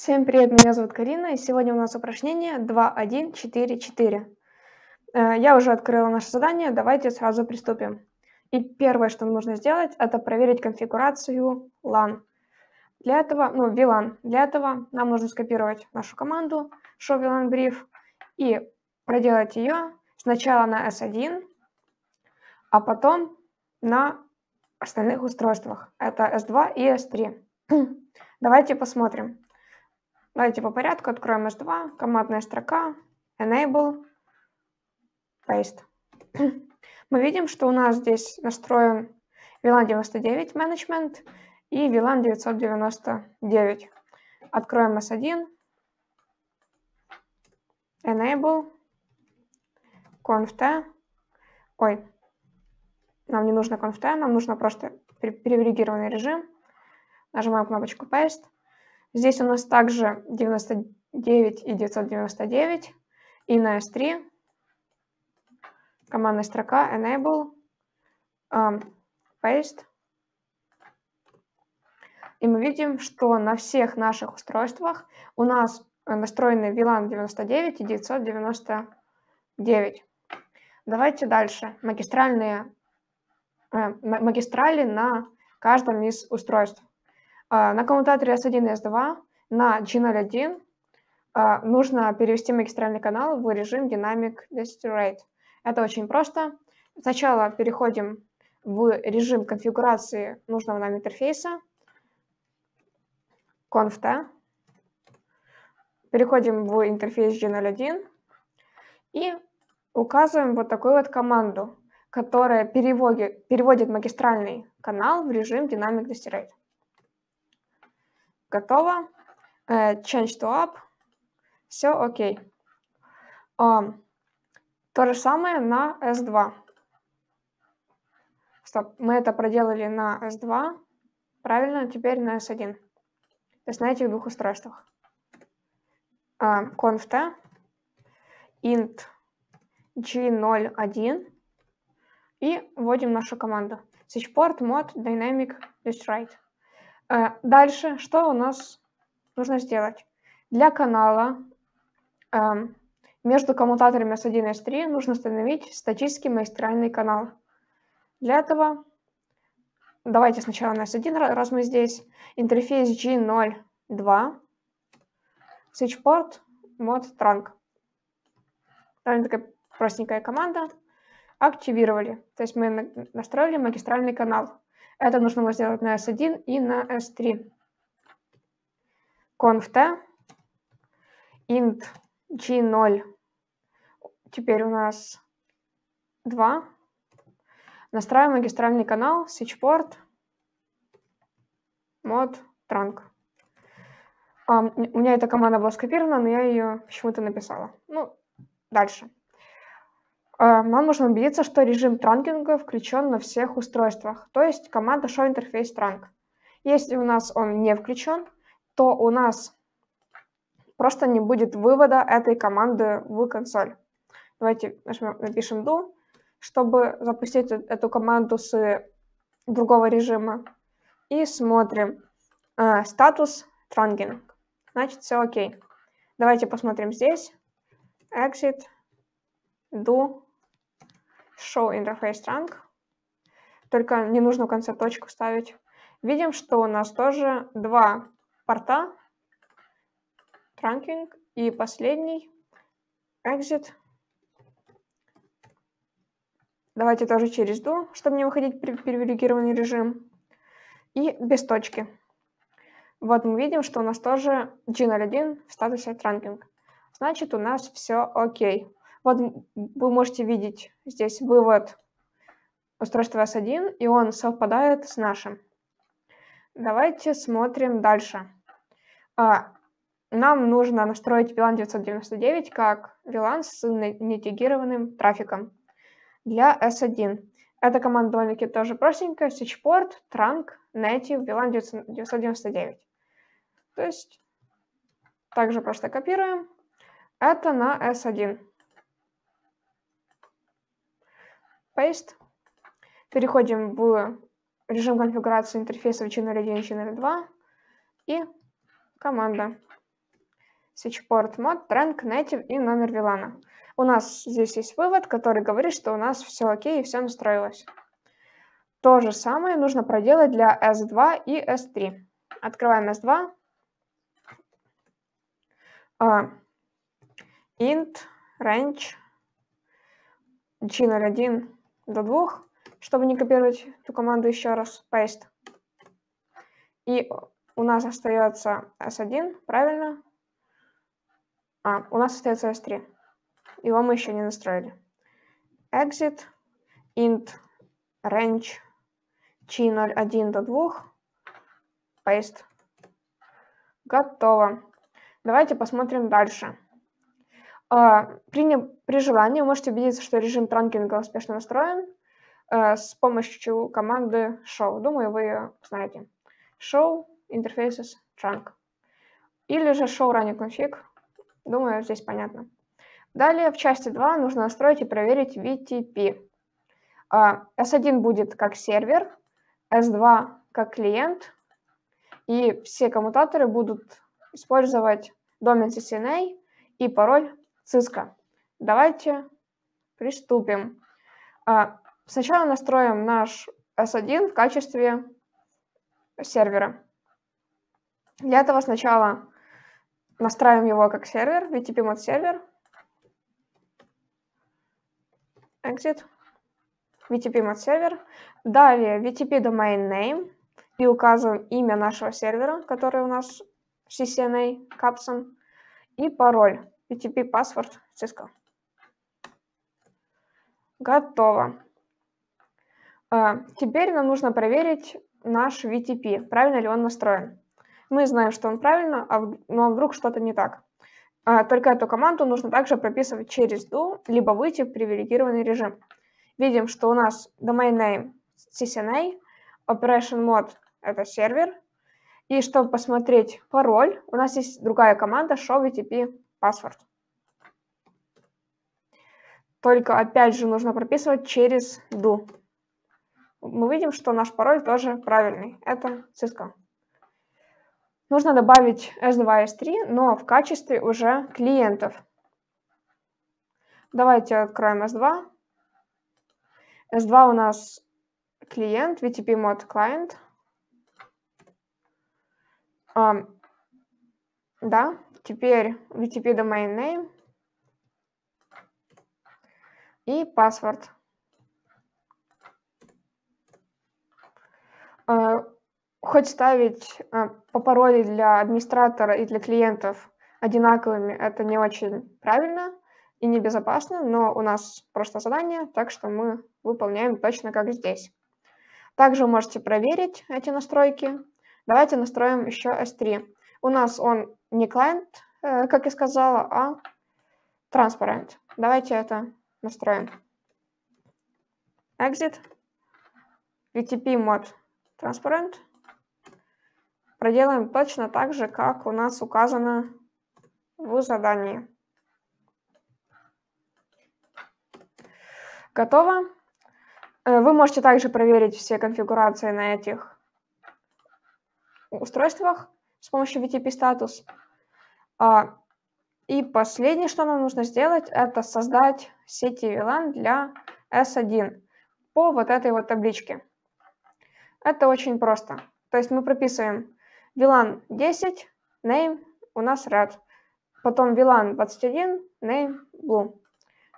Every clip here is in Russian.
Всем привет, меня зовут Карина, и сегодня у нас упражнение 2.1.4.4. Э, я уже открыла наше задание, давайте сразу приступим. И первое, что нужно сделать, это проверить конфигурацию LAN. Для этого, ну, VLAN. Для этого нам нужно скопировать нашу команду show VLAN brief и проделать ее сначала на S1, а потом на остальных устройствах. Это S2 и S3. Давайте посмотрим. Давайте по порядку откроем H2, командная строка, enable, paste. Мы видим, что у нас здесь настроен VLAN 99 management и VLAN 999. Откроем S1, enable, conft. Ой, нам не нужно conft, нам нужно просто привилегированный режим. Нажимаем кнопочку paste. Здесь у нас также 99 и 999 и на S3 командная строка enable um, paste. И мы видим, что на всех наших устройствах у нас э, настроены VLAN 99 и 999. Давайте дальше. Магистральные, э, магистрали на каждом из устройств. А, на коммутаторе S1 и S2 на G01 а, нужно перевести магистральный канал в режим Dynamic Density Rate. Это очень просто. Сначала переходим в режим конфигурации нужного нам интерфейса, conft. Переходим в интерфейс G01 и указываем вот такую вот команду, которая переводит, переводит магистральный канал в режим Dynamic Density Rate. Готово. Э, change to up. Все окей. А, то же самое на S2. Стоп, мы это проделали на S2. Правильно, теперь на S1. То есть на этих двух устройствах. Conft а, int g01 и вводим нашу команду. Switchport mod dynamic just right. Э, дальше, что у нас нужно сделать? Для канала эм, между коммутаторами S1 и S3 нужно установить статический магистральный канал. Для этого давайте сначала на S1, раз мы здесь. Интерфейс G02, switchport, mod trunk. Довольно такая простенькая команда. Активировали. То есть мы настроили магистральный канал. Это нужно было сделать на S1 и на S3. Conf t int g0 теперь у нас 2. Настраиваем магистральный канал, switchport, mod, trunk. Um, у меня эта команда была скопирована, но я ее почему-то написала. Ну, дальше. Э, нам нужно убедиться, что режим транкинга включен на всех устройствах, то есть команда show interface trunk. Если у нас он не включен, то у нас просто не будет вывода этой команды в консоль. Давайте напишем do, чтобы запустить э, эту команду с другого режима. И смотрим э, статус trunking. Значит, все окей. Давайте посмотрим здесь. Exit, do, show interface trunk. Только не нужно в конце точку ставить. Видим, что у нас тоже два порта. Trunking и последний exit. Давайте тоже через do, чтобы не выходить в привилегированный режим. И без точки. Вот мы видим, что у нас тоже G01 в статусе Trunking. Значит, у нас все окей под, вы можете видеть здесь вывод устройства S1, и он совпадает с нашим. Давайте смотрим дальше. А, нам нужно настроить VLAN 999 как VLAN с нетегированным трафиком для S1. Эта команда довольно-таки тоже простенькая. Switchport, trunk, native, VLAN 999. То есть также просто копируем. Это на S1. Paste. Переходим в режим конфигурации интерфейса в Channel 1 и Channel 2. И команда. Switchport mod, rank, native и номер VLAN. У нас здесь есть вывод, который говорит, что у нас все окей и все настроилось. То же самое нужно проделать для S2 и S3. Открываем S2. Uh, а, int range g01 до двух, чтобы не копировать эту команду еще раз, paste. И у нас остается s1, правильно? А, у нас остается s3. Его мы еще не настроили. Exit, int, range, chi01 до 2, paste. Готово. Давайте посмотрим дальше. А, при, при желании вы можете убедиться, что режим транкинга успешно настроен э, с помощью команды show. Думаю, вы ее знаете. Show interfaces trunk. Или же show running config. Думаю, здесь понятно. Далее в части 2 нужно настроить и проверить VTP. S1 а, будет как сервер, S2 как клиент, и все коммутаторы будут использовать домен CCNA и пароль Cisco. Давайте приступим. А, сначала настроим наш S1 в качестве сервера. Для этого сначала настраиваем его как сервер, VTP mod сервер, exit, VTP mod сервер. Далее VTP domain name и указываем имя нашего сервера, который у нас CCNA капсом, и пароль. PTP паспорт Cisco. Готово. А, теперь нам нужно проверить наш VTP, правильно ли он настроен. Мы знаем, что он правильно, а но ну, а вдруг что-то не так. Только эту команду нужно также прописывать через do, либо выйти в привилегированный режим. Видим, что у нас domain name CCNA, operation mode – это сервер. И чтобы посмотреть пароль, у нас есть другая команда show VTP паспорт. Только опять же нужно прописывать через do. Мы видим, что наш пароль тоже правильный. Это Cisco. Нужно добавить S2, S3, но в качестве уже клиентов. Давайте откроем S2. S2 у нас клиент, VTP mod client да, теперь VTP domain name и паспорт. Э, хоть ставить э, по пароли для администратора и для клиентов одинаковыми, это не очень правильно и небезопасно, но у нас просто задание, так что мы выполняем точно как здесь. Также можете проверить эти настройки. Давайте настроим еще S3. У нас он не client, э, как я сказала, а transparent. Давайте это настроим. Exit. VTP mod transparent. Проделаем точно так же, как у нас указано в задании. Готово. Э, вы можете также проверить все конфигурации на этих устройствах с помощью VTP статус. А, и последнее, что нам нужно сделать, это создать сети VLAN для S1 по вот этой вот табличке. Это очень просто. То есть мы прописываем VLAN 10, name у нас red, потом VLAN 21, name blue.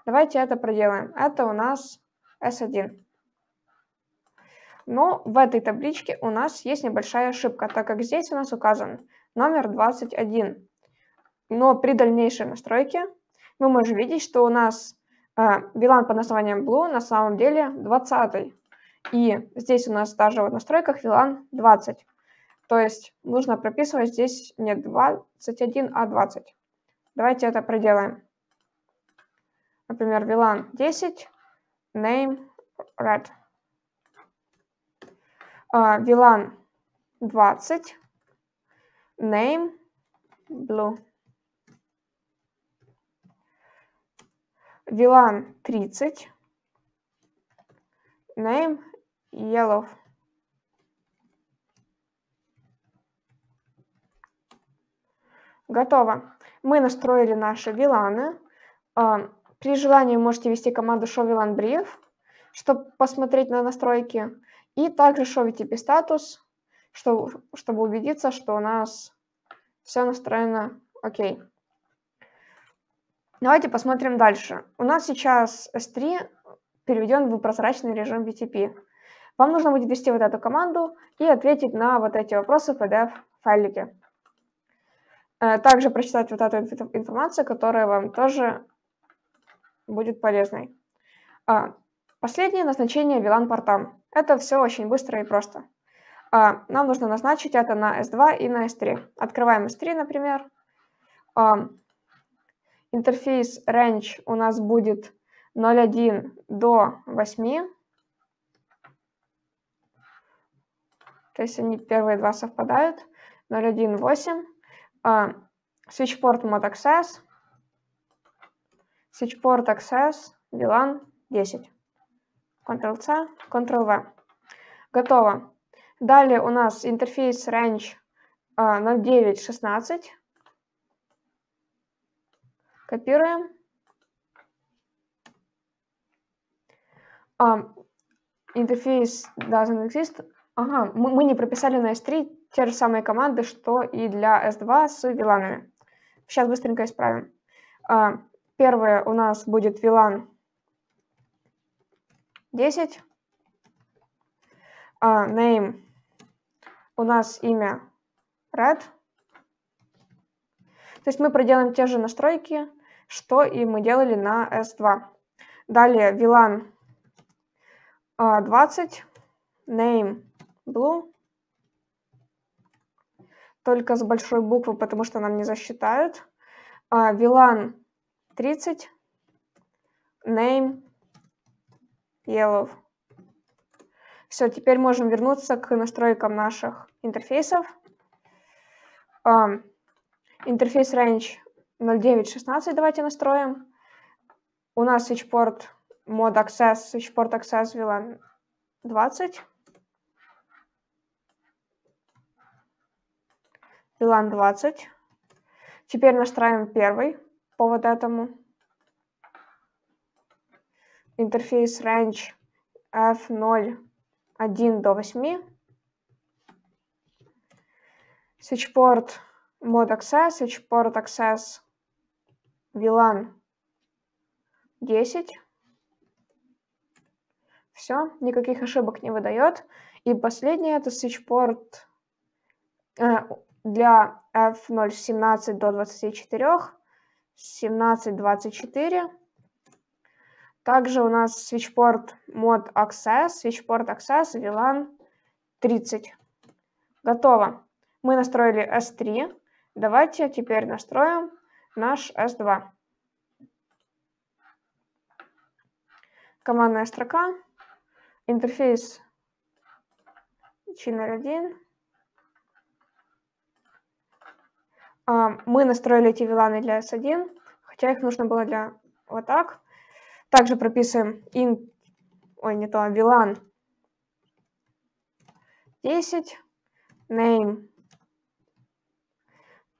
Давайте это проделаем. Это у нас S1. Но в этой табличке у нас есть небольшая ошибка, так как здесь у нас указан номер 21. Но при дальнейшей настройке мы можем видеть, что у нас VLAN а, под названием Blue на самом деле 20. И здесь у нас даже в настройках VLAN 20. То есть нужно прописывать здесь не 21, а 20. Давайте это проделаем. Например, VLAN 10, name red. А, Вилан 20, name blue. Вилан 30, name yellow. Готово. Мы настроили наши виланы. А, при желании можете ввести команду show VLAN brief, чтобы посмотреть на настройки. И также show VTP e статус, что, чтобы убедиться, что у нас все настроено окей. Давайте посмотрим дальше. У нас сейчас S3 переведен в прозрачный режим BTP. E вам нужно будет ввести вот эту команду и ответить на вот эти вопросы в PDF-файлике. Э, также прочитать вот эту информацию, которая вам тоже будет полезной. А, последнее назначение VLAN-портам. Это все очень быстро и просто. А, нам нужно назначить это на S2 и на S3. Открываем S3, например. А, интерфейс range у нас будет 0,1 до 8. То есть они первые два совпадают. 0.1.8. А, switchport mode access. Switchport access, VLAN 10. Ctrl-C, Ctrl-V. Готово. Далее у нас интерфейс range 0916. А, Копируем. Um, интерфейс doesn't exist. Ага, мы, мы не прописали на S3 те же самые команды, что и для S2 с виланами. Сейчас быстренько исправим. Uh, первое у нас будет вилан 10. А, name. У нас имя red. То есть мы проделаем те же настройки, что и мы делали на S2. Далее VLAN 20, а, name blue, только с большой буквы, потому что нам не засчитают. VLAN а, 30, name yellow. Все, теперь можем вернуться к настройкам наших интерфейсов. Um, интерфейс range 0.9.16 давайте настроим. У нас switchport mod access, switchport access VLAN 20. VLAN 20. Теперь настраиваем первый повод этому интерфейс range f0 1 до 8, switchport mod access, switchport access VLAN 10. Все, никаких ошибок не выдает. И последнее это switchport э, для F0 17 до 24, 17 24. Также у нас SwitchPort мод Access, SwitchPort Access, VLAN 30. Готово. Мы настроили S3. Давайте теперь настроим наш S2. Командная строка. Интерфейс Channel 1. А, мы настроили эти виланы для S1, хотя их нужно было для вот так. Также прописываем int, ой, не то, VLAN а, 10, name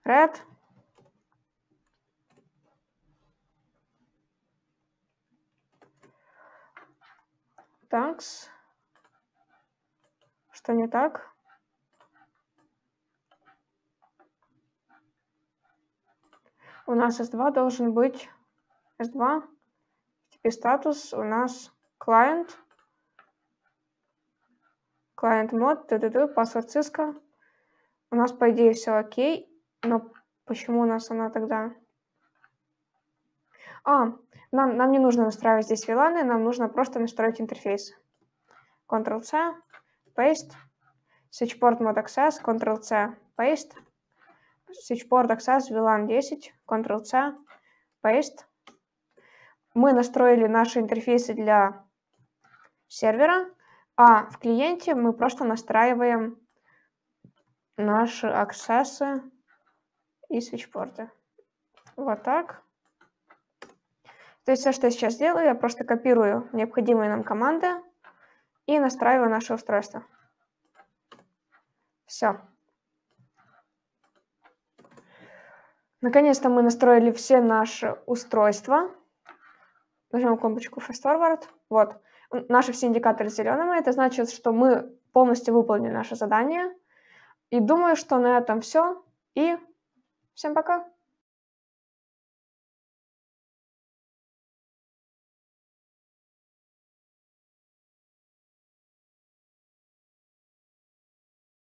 red, Thanks. Что не так? У нас S2 должен быть S2 и статус у нас client, client mod, ttt, паспорт Cisco. У нас, по идее, все окей, но почему у нас она тогда... А, нам, нам не нужно настраивать здесь VLAN, нам нужно просто настроить интерфейс. Ctrl-C, paste, switchport mod access, Ctrl-C, paste, switchport access VLAN 10, Ctrl-C, paste, мы настроили наши интерфейсы для сервера, а в клиенте мы просто настраиваем наши аксессы и свитчпорты. Вот так. То есть все, что я сейчас делаю, я просто копирую необходимые нам команды и настраиваю наше устройство. Все. Наконец-то мы настроили все наши устройства нажмем кнопочку Fast Forward. Вот, наши все индикаторы зеленые, Это значит, что мы полностью выполнили наше задание. И думаю, что на этом все. И всем пока!